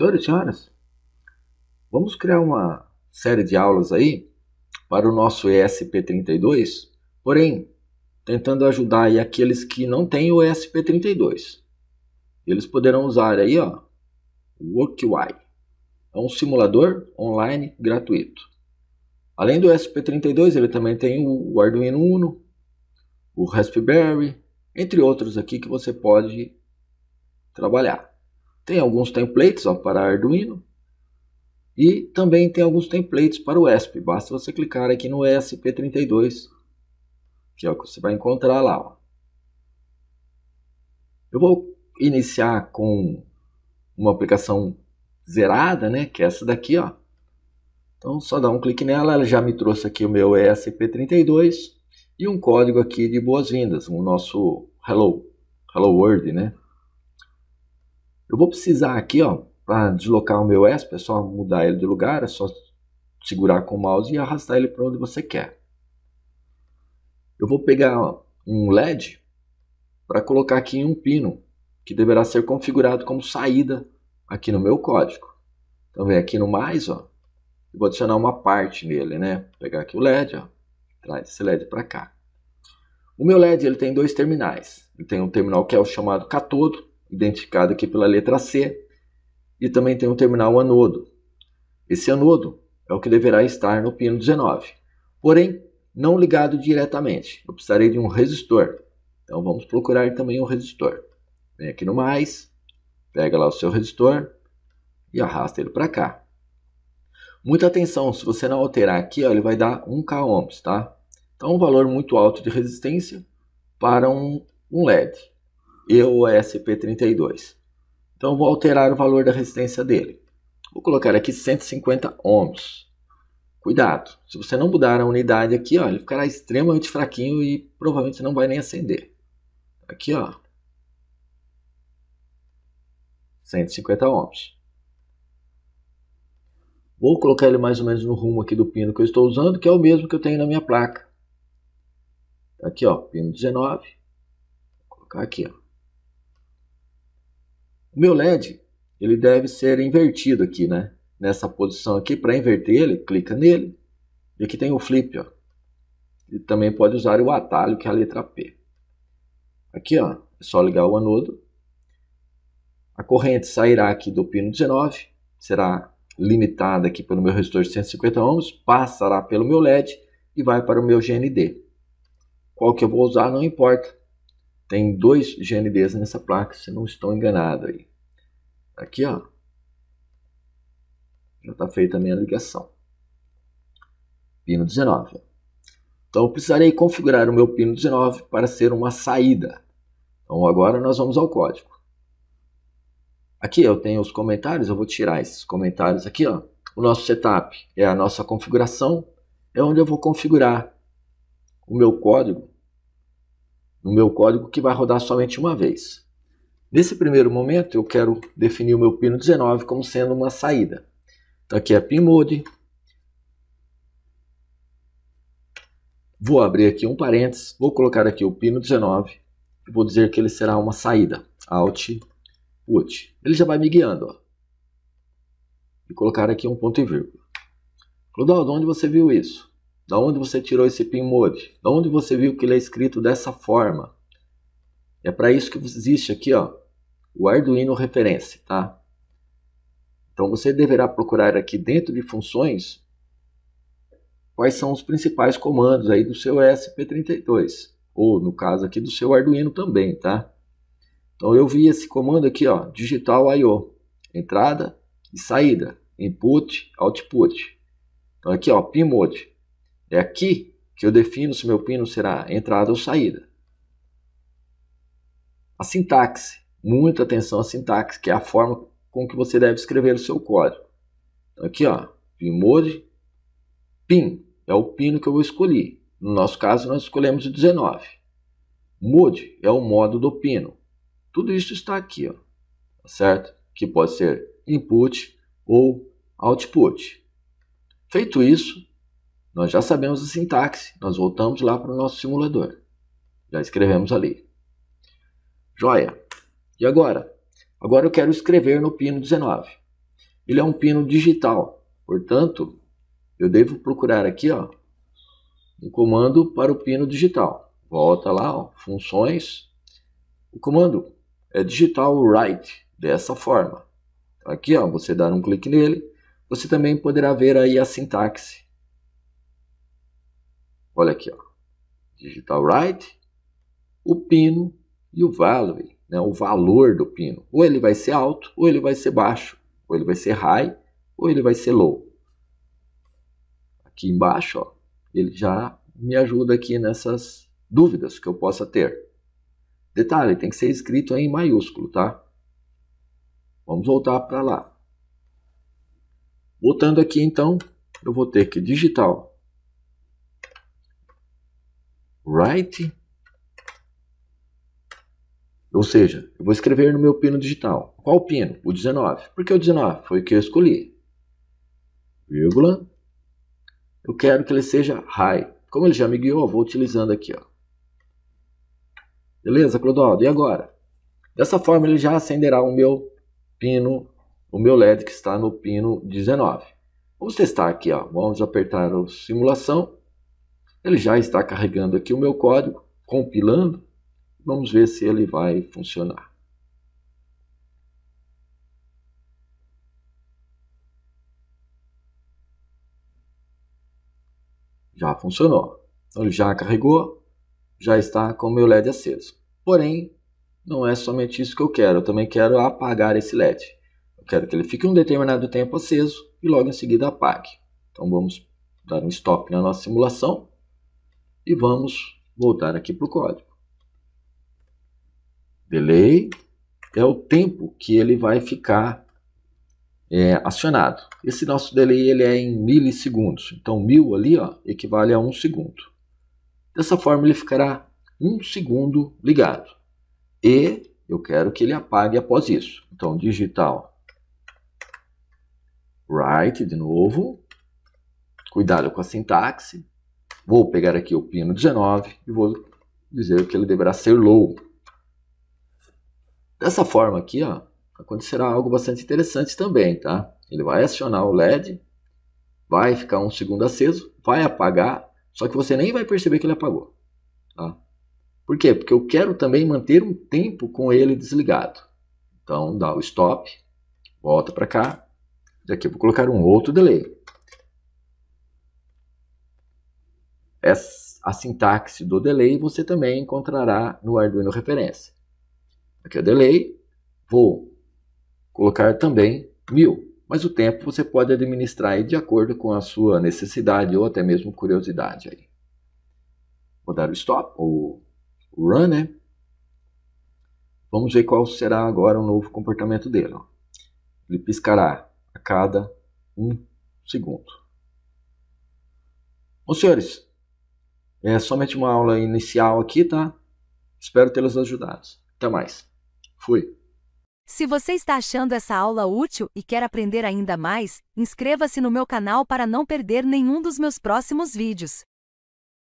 Senhoras e senhores, vamos criar uma série de aulas aí para o nosso ESP32, porém, tentando ajudar aí aqueles que não têm o ESP32. Eles poderão usar aí, ó, o WorkY. É um simulador online gratuito. Além do ESP32, ele também tem o Arduino Uno, o Raspberry, entre outros aqui que você pode trabalhar. Tem alguns templates ó, para Arduino e também tem alguns templates para o ESP. Basta você clicar aqui no ESP32, que é o que você vai encontrar lá. Ó. Eu vou iniciar com uma aplicação zerada, né, que é essa daqui, ó. Então, só dá um clique nela, ela já me trouxe aqui o meu ESP32 e um código aqui de boas-vindas, o nosso Hello, Hello World, né? Eu vou precisar aqui, ó, para deslocar o meu ESP, é só mudar ele de lugar, é só segurar com o mouse e arrastar ele para onde você quer. Eu vou pegar um LED para colocar aqui em um pino, que deverá ser configurado como saída aqui no meu código. Então vem aqui no mais, ó, eu vou adicionar uma parte nele, né? Vou pegar aqui o LED, ó, traz esse LED para cá. O meu LED ele tem dois terminais. Ele tem um terminal que é o chamado catodo identificado aqui pela letra C, e também tem um terminal anodo. Esse anodo é o que deverá estar no pino 19, porém não ligado diretamente. Eu precisarei de um resistor, então vamos procurar também um resistor. Vem aqui no mais, pega lá o seu resistor e arrasta ele para cá. Muita atenção, se você não alterar aqui, ó, ele vai dar 1K ohms, tá? Então um valor muito alto de resistência para um, um LED e o SP32. Então vou alterar o valor da resistência dele. Vou colocar aqui 150 ohms. Cuidado, se você não mudar a unidade aqui, ó, ele ficará extremamente fraquinho e provavelmente não vai nem acender. Aqui, ó, 150 ohms. Vou colocar ele mais ou menos no rumo aqui do pino que eu estou usando, que é o mesmo que eu tenho na minha placa. Aqui, ó, pino 19. Vou colocar aqui, ó. O meu LED, ele deve ser invertido aqui, né? Nessa posição aqui, para inverter ele, clica nele. E aqui tem o flip, ó. E também pode usar o atalho, que é a letra P. Aqui, ó, é só ligar o anodo. A corrente sairá aqui do pino 19, será limitada aqui pelo meu resistor de 150 ohms, passará pelo meu LED e vai para o meu GND. Qual que eu vou usar não importa, tem dois GNDs nessa placa, se não estou enganado aí. Aqui, ó. Já está feita a minha ligação. Pino 19. Então, eu precisarei configurar o meu pino 19 para ser uma saída. Então, agora nós vamos ao código. Aqui eu tenho os comentários, eu vou tirar esses comentários aqui. Ó. O nosso setup é a nossa configuração, é onde eu vou configurar o meu código no meu código que vai rodar somente uma vez. Nesse primeiro momento, eu quero definir o meu pino 19 como sendo uma saída. Então aqui é pinMode. Vou abrir aqui um parênteses, vou colocar aqui o pino 19 e vou dizer que ele será uma saída. Alt put. Ele já vai me guiando. Ó. E colocar aqui um ponto e vírgula. Clodaldo, onde você viu isso? Da onde você tirou esse pinmode? Da onde você viu que ele é escrito dessa forma? É para isso que existe aqui, ó, o Arduino Reference, tá? Então você deverá procurar aqui dentro de funções quais são os principais comandos aí do seu ESP32, ou no caso aqui do seu Arduino também, tá? Então eu vi esse comando aqui, ó, digital I/O, entrada e saída, input, output. Então aqui, ó, pin mode. É aqui que eu defino se meu pino será entrada ou saída. A sintaxe. Muita atenção à sintaxe, que é a forma com que você deve escrever o seu código. Então, aqui, ó, Vimode, PIN, é o pino que eu escolhi. No nosso caso, nós escolhemos o 19. Mode é o modo do pino. Tudo isso está aqui, ó, tá certo? Que pode ser input ou output. Feito isso, nós já sabemos a sintaxe, nós voltamos lá para o nosso simulador. Já escrevemos ali. Joia! E agora? Agora eu quero escrever no pino 19. Ele é um pino digital, portanto, eu devo procurar aqui ó, um comando para o pino digital. Volta lá, ó, funções. O comando é digital write, dessa forma. Aqui ó, você dar um clique nele, você também poderá ver aí a sintaxe Olha aqui, ó. digital right, o pino e o value, né? o valor do pino. Ou ele vai ser alto, ou ele vai ser baixo, ou ele vai ser high, ou ele vai ser low. Aqui embaixo, ó, ele já me ajuda aqui nessas dúvidas que eu possa ter. Detalhe, tem que ser escrito em maiúsculo, tá? Vamos voltar para lá. Voltando aqui, então, eu vou ter que digital write, ou seja, eu vou escrever no meu pino digital. Qual pino? O 19. Por que o 19? Foi o que eu escolhi. Vírgula. Eu quero que ele seja high. Como ele já me guiou, vou utilizando aqui. Ó. Beleza, Clodoaldo? E agora? Dessa forma, ele já acenderá o meu pino, o meu LED que está no pino 19. Vamos testar aqui. Ó. Vamos apertar o simulação. Ele já está carregando aqui o meu código, compilando. Vamos ver se ele vai funcionar. Já funcionou. Então, ele já carregou, já está com o meu LED aceso. Porém, não é somente isso que eu quero, eu também quero apagar esse LED. Eu quero que ele fique um determinado tempo aceso e logo em seguida apague. Então vamos dar um stop na nossa simulação e vamos voltar aqui para o código. Delay é o tempo que ele vai ficar é, acionado. Esse nosso delay ele é em milissegundos. Então, mil ali ó, equivale a um segundo. Dessa forma, ele ficará um segundo ligado. E eu quero que ele apague após isso. Então, digital write de novo. Cuidado com a sintaxe. Vou pegar aqui o pino 19 e vou dizer que ele deverá ser low. Dessa forma aqui, ó, acontecerá algo bastante interessante também, tá? Ele vai acionar o LED, vai ficar um segundo aceso, vai apagar, só que você nem vai perceber que ele apagou. Tá? Por quê? Porque eu quero também manter um tempo com ele desligado. Então dá o stop, volta para cá, daqui eu vou colocar um outro delay. Essa, a sintaxe do delay você também encontrará no Arduino Referência. Aqui é o delay, vou colocar também 1000, mas o tempo você pode administrar de acordo com a sua necessidade ou até mesmo curiosidade. Aí. Vou dar o stop, ou run, né? Vamos ver qual será agora o novo comportamento dele. Ó. Ele piscará a cada um segundo. Bom, senhores, é somente uma aula inicial aqui, tá? Espero tê-los ajudado. Até mais. Fui. Se você está achando essa aula útil e quer aprender ainda mais, inscreva-se no meu canal para não perder nenhum dos meus próximos vídeos.